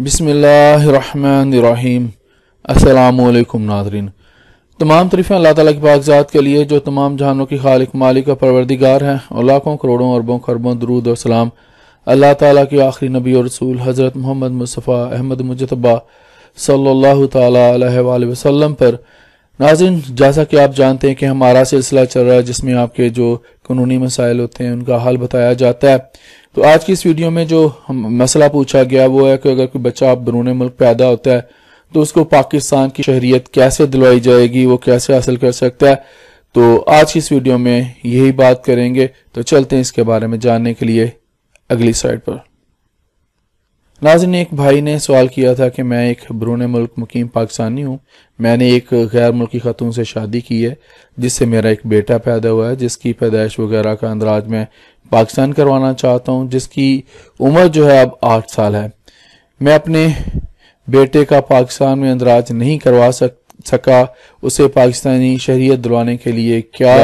बिसमीम असलकम नाजरीन तमाम तरीफ़ें अल्लाह ताला की पाकजात के लिए जो तमाम जहानों की खालिक मालिक का परवरदिगार हैं और लाखों करोड़ों अरबों खरबों दरूद और सलाम अल्लाह ताला के आखिरी नबी और रसूल हज़रत मोहम्मद मुस्तफ़ा अहमद मुजतबा सल्लल्लाहु अलैहि वसल्लम पर नाजिन जैसा कि आप जानते हैं कि हमारा सिलसिला चल रहा है जिसमें आपके जो कानूनी मसाइल होते हैं उनका हल बताया जाता है तो आज की इस वीडियो में जो मसला पूछा गया वो है कि अगर कोई बच्चा आप बरून मुल्क पैदा होता है तो उसको पाकिस्तान की शहरीत कैसे दिलवाई जाएगी वो कैसे हासिल कर सकता है तो आज की इस वीडियो में यही बात करेंगे तो चलते हैं इसके बारे में जानने के लिए अगली साइड पर नाजिन एक भाई ने सवाल किया था कि मैं एक बरून मुल्क मुकीम पाकिस्तानी हूँ मैंने एक गैर मुल्की खातून से शादी की है जिससे मेरा एक बेटा पैदा हुआ है जिसकी पैदाइश वगैरह का अंदराज मैं पाकिस्तान करवाना चाहता हूँ जिसकी उम्र जो है अब आठ साल है मैं अपने बेटे का पाकिस्तान में अंदराज नहीं करवा सक सका उसे पाकिस्तानी शहरीत दिलवाने के लिए क्या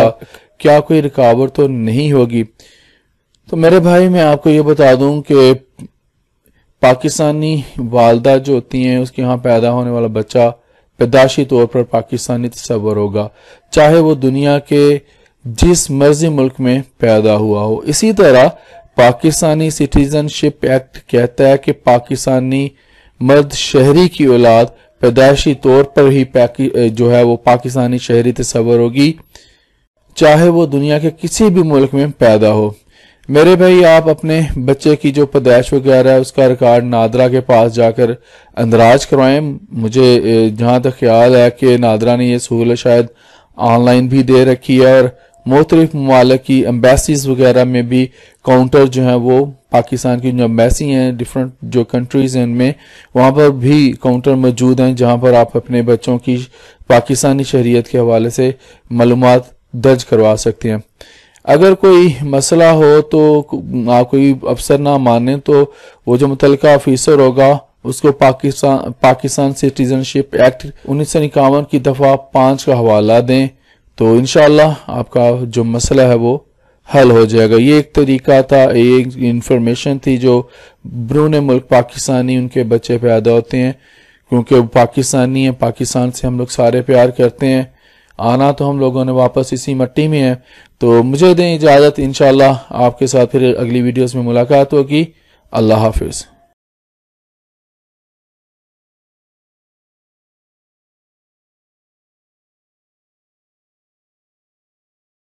क्या कोई रुकावट तो नहीं होगी तो मेरे भाई मैं आपको ये बता दूं कि पाकिस्तानी वालदा जो होती हैं उसके यहाँ पैदा होने वाला बच्चा पैदाशी तौर पर पाकिस्तानी तस्वर होगा चाहे वो दुनिया के जिस मर्जी मुल्क में पैदा हुआ हो इसी तरह पाकिस्तानी सिटीजनशिप एक्ट कहता है कि पाकिस्तानी मर्द शहरी की औलाद पैदाशी तौर पर ही जो है वो पाकिस्तानी शहरी तस्वर होगी चाहे वो दुनिया के किसी भी मुल्क में पैदा हो मेरे भाई आप अपने बच्चे की जो पैदाइश वगैरह है उसका रिकॉर्ड नादरा के पास जाकर अंदराज करवाएं मुझे जहां तक ख्याल है कि नादरा ने यह सहूलत शायद ऑनलाइन भी दे रखी है और मुख्तलिफ ममालक की एम्बेसीज वगैरह में भी काउंटर जो है वो पाकिस्तान की जो एम्बेसी हैं डिफरेंट जो कंट्रीज़ हैं उनमें वहाँ पर भी काउंटर मौजूद हैं जहाँ पर आप अपने बच्चों की पाकिस्तानी शहरीत के हवाले से मालूम दर्ज करवा सकते हैं अगर कोई मसला हो तो आप कोई अफसर ना माने तो वो जो मुतल ऑफिसर होगा उसको पाकिस्तान पाकिस्तान सिटीजनशिप एक्ट उन्नीस सौ इक्यावन की दफ़ा पाँच का हवाला दें तो इन आपका जो मसला है वो हल हो जाएगा ये एक तरीका था ये एक इंफॉर्मेशन थी जो ब्रून मुल्क पाकिस्तानी उनके बच्चे पैदा होते हैं क्योंकि वो पाकिस्तानी है पाकिस्तान से हम लोग सारे प्यार करते हैं आना तो हम लोगों ने वापस इसी मट्टी में है तो मुझे दें इजाज़त इन आपके साथ फिर अगली वीडियोस में मुलाकात होगी अल्लाह हाफिज़